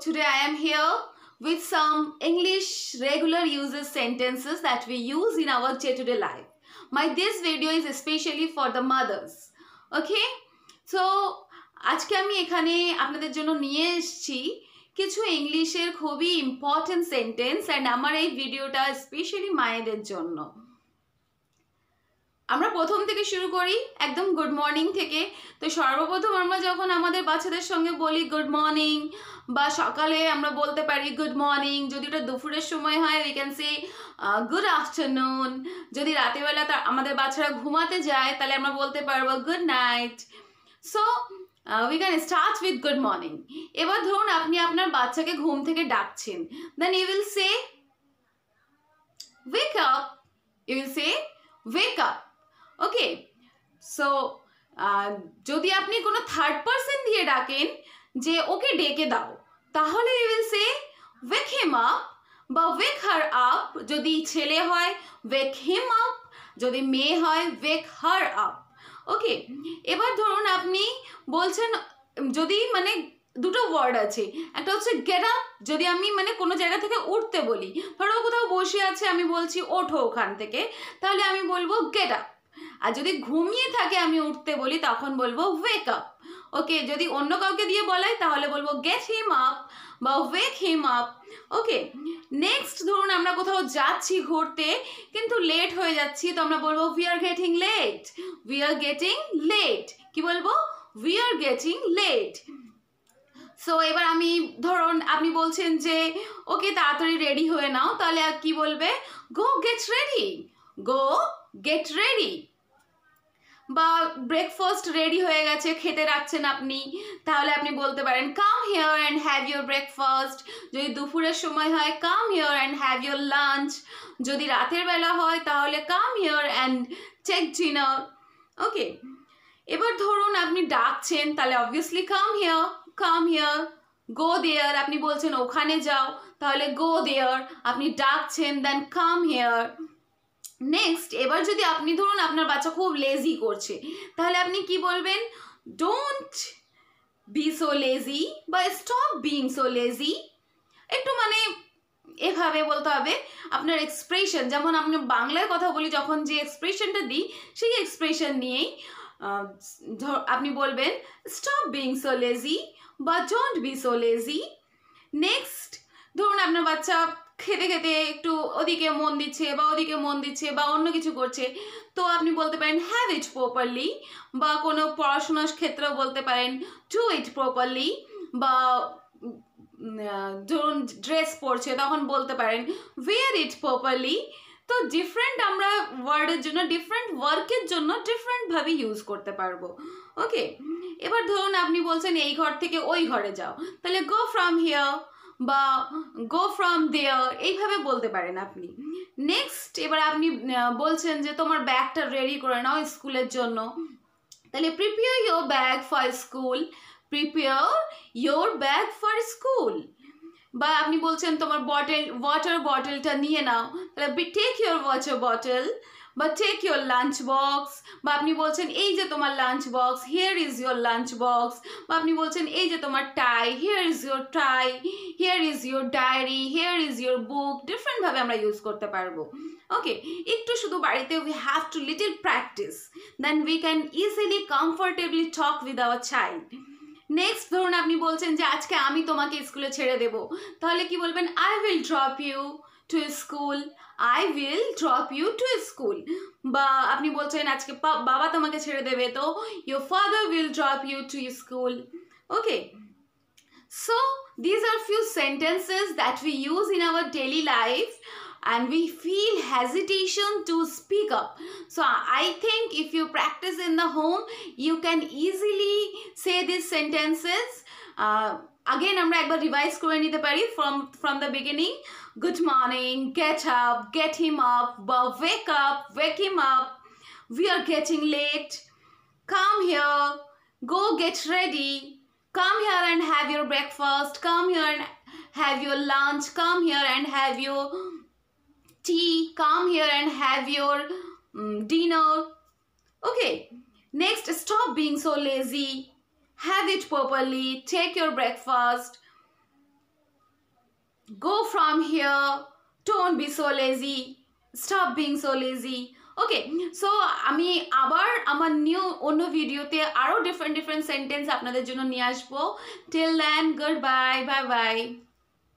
today I am here with some English regular uses sentences that we use in our day-to-day -day life. My this video is especially for the mothers. Okay? So আজকে আমি এখানে আপনাদের জন্য নিয়ে এসেছি কিছু ইংলিশের খুবই ইম্পর্টেন্ট সেন্টেন্স অ্যান্ড আমার এই ভিডিওটা স্পেশালি মায়েদের জন্য আমরা প্রথম থেকে শুরু করি একদম গুড মর্নিং থেকে তো সর্বপ্রথম আমরা যখন আমাদের বাচ্চাদের সঙ্গে বলি গুড মর্নিং বা সকালে আমরা বলতে পারি গুড মর্নিং যদি ওটা দুপুরের সময় হয় we can say good afternoon যদি রাতেবেলা তা আমাদের বাচ্চারা ঘুমাতে যায় তাহলে আমরা বলতে পারবো good night so we can start with good morning এবার ধরুন আপনি আপনার বাচ্চাকে ঘুম থেকে ডাকছেন then you will say wake up you will say wake up okay so যদি আপনি কোনো থার্ড পার্সন দিয়ে ডাকেন যে ওকে ডেকে দাও তাহলে you will say wake him up বা ওয়েক হার আপ যদি ছেলে হয় ওয়েক হেম আপ যদি মেয়ে হয় ওয়েক হার আপ ওকে এবার ধরুন আপনি বলছেন যদি মানে দুটো ওয়ার্ড আছে একটা হচ্ছে গেট আপ যদি আমি মানে কোনো জায়গা থেকে উঠতে বলি ধরো কোথাও বসে আছে আমি বলছি ওঠো ওখান থেকে তাহলে আমি বলবো গেট আপ আর যদি ঘুমিয়ে থাকে আমি উঠতে বলি তখন বলবো ওয়েক আপ ওকে যদি অন্য কাউকে দিয়ে বলাই তাহলে বলবো গেট হিম আপ বা ওয়েক হিম আপ ওকে নেক্সট ধরুন আমরা কোথাও যাচ্ছি ঘুরতে কিন্তু লেট হয়ে যাচ্ছি তো আমরা বলবো we are getting late we are getting late কি বলবো we are getting late so এবার আমি ধরুন আপনি বলছেন যে ওকে তাড়াতাড়ি রেডি হয়ে নাও তাহলে কি বলবে go get ready go get ready বা ব্রেকফাস্ট রেডি হয়ে গেছে খেতে রাখছেন আপনি তাহলে আপনি বলতে পারেন come here and have your breakfast যদি দুপুরের সময় হয় come here and have your lunch যদি রাতের বেলা হয় তাহলে come here and check dinner okay এবার ধরুন আপনি ডাকছেন তাহলে obviously come here come here go there আপনি বলছেন ওখানে যাও তাহলে গো দেয়ার আপনি ডাকছেন দেন কাম হেয়ার নেক্সট এবার যদি আপনি ধরুন আপনার বাচ্চা খুব লেজি করছে তাহলে আপনি কি বলবেন ডোন্ট বি সো লেজি বা স্টপ বিং সো লেজি একটু মানে এভাবে বলতে হবে আপনার এক্সপ্রেশন যেমন আমি বাংলায় কথা বলি যখন যে এক্সপ্রেশনটা দিই সেই এক্সপ্রেশন নিয়েই আপনি বলবেন স্টপ বিং সো লেজি বা don't be so lazy next ধরুন আপনার বাচ্চা খেতে খেতে একটু ওদিকে মন দিচ্ছে বা ওদিকে মন দিচ্ছে বা অন্য কিছু করছে তো আপনি বলতে পারেন হ্যাভ ইট প্রপারলি বা কোনো পড়াশোনার ক্ষেত্রেও বলতে পারেন টু ইট প্রপারলি বা ধরুন ড্রেস পরছে তখন বলতে পারেন ওয়ের ইট প্রপারলি তো ডিফারেন্ট আমরা ওয়ার্ডের জন্য ডিফারেন্ট ওয়ার্কের জন্য ডিফারেন্টভাবে ইউজ করতে পারবো ওকে এবার ধরুন আপনি বলছেন এই ঘর থেকে ওই ঘরে যাও তাহলে গো ফ্রম হিয়ার বা গো ফ্রম দেয়ার এইভাবে বলতে পারেন আপনি নেক্সট এবার আপনি বলছেন যে তোমার ব্যাগটা রেডি করে নাও স্কুলের জন্য তাহলে prepare your bag for school prepare your bag for school বা আপনি বলছেন তোমার বটেল ওয়াটার বটলটা নিয়ে নাও তাহলে টেক ইয়োর ওয়াটার বটল বা টেক ইউর লাঞ্চ বক্স বা আপনি বলছেন এই যে তোমার lunch box here is your lunch box বা আপনি বলছেন এই যে তোমার tie here is your tie here is your diary here is your book ডিফারেন্টভাবে আমরা ইউজ করতে পারবো ওকে একটু শুধু বাড়িতে we have to little practice then we can easily comfortably talk with our child next ধরুন আপনি বলছেন যে আজকে আমি তোমাকে স্কুলে ছেড়ে দেব তাহলে কি বলবেন I will drop you to school. I will drop you to school. আপনি বলছেন আজকে বাবা তোমাকে ছেড়ে দেবে তো your father will drop you to school. Okay. So these are few sentences that we use in our daily life and we feel hesitation to speak up. So I think if you practice in the home, you can easily say these sentences uh, again, আমরা একবার revise করে নিতে পারি from from the beginning good morning get up get him up বা wake up, wake him up. We are getting late. Come here. Go get ready. come here and have your breakfast come here and have your lunch come here and have your tea come here and have your um, dinner okay next stop being so lazy have it properly, take your breakfast, go from here, don't be so lazy, stop being so lazy. Okay so আমি আবার আমার new অন্য ভিডিওতে আরও different different sentence আপনাদের জন্য নিয়ে আসবো till then good bye bye by